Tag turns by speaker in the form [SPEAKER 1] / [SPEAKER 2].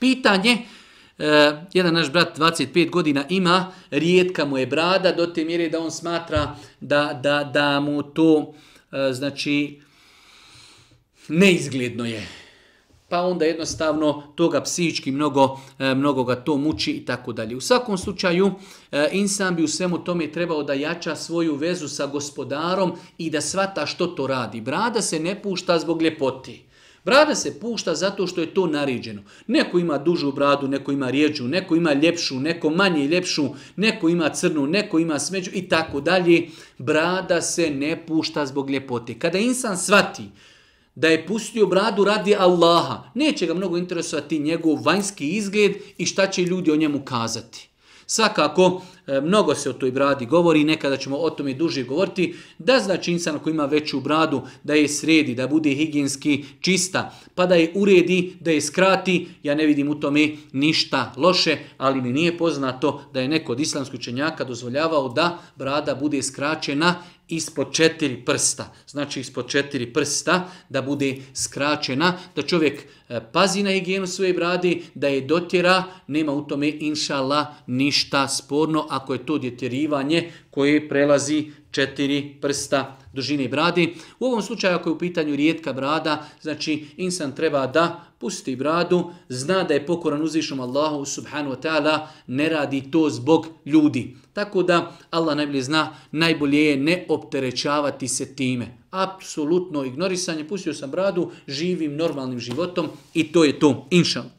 [SPEAKER 1] Pitanje, eh, jedan naš brat 25 godina ima, rijetka mu je brada, do te mjere da on smatra da, da, da mu to, eh, znači, neizgledno je. Pa onda jednostavno toga psihički mnogo, e, mnogo ga to muči i tako dalje. U svakom slučaju, e, insan bi u svemu tome trebao da jača svoju vezu sa gospodarom i da svata što to radi. Brada se ne pušta zbog ljepoti. Brada se pušta zato što je to nariđeno. Neko ima dužu bradu, neko ima rijeđu, neko ima ljepšu, neko manje ljepšu, neko ima crnu, neko ima smeđu i tako dalje. Brada se ne pušta zbog ljepote. Kada insan svati da je pustio bradu radi Allaha, neće ga mnogo interesovati njegov vanjski izgled i šta će ljudi o njemu kazati. Svakako, e, mnogo se o toj bradi govori, nekada ćemo o tome duže govoriti, da znači insan koji ima veću bradu, da je sredi, da bude higijenski čista, pa da je uredi, da je skrati, ja ne vidim u tome ništa loše, ali mi nije poznato da je neko od islamskoj čenjaka dozvoljavao da brada bude skraćena ispod četiri prsta, znači ispod četiri prsta, da bude skraćena, da čovjek e, pazi na higijenu svoje brade, da je dotjera, nema u tome, inša Allah, ništa sporno, ako je to djeterivanje koje prelazi četiri prsta dužine brade. U ovom slučaju ako je u pitanju rijetka brada, znači insan treba da pusti bradu, zna da je pokoran uzvišom Allahu subhanu wa ta'ala, ne radi to zbog ljudi. Tako da Allah najbolje zna, najbolje je ne opterećavati se time. Apsolutno ignorisanje, pustio sam bradu, živim normalnim životom i to je to, inšalat.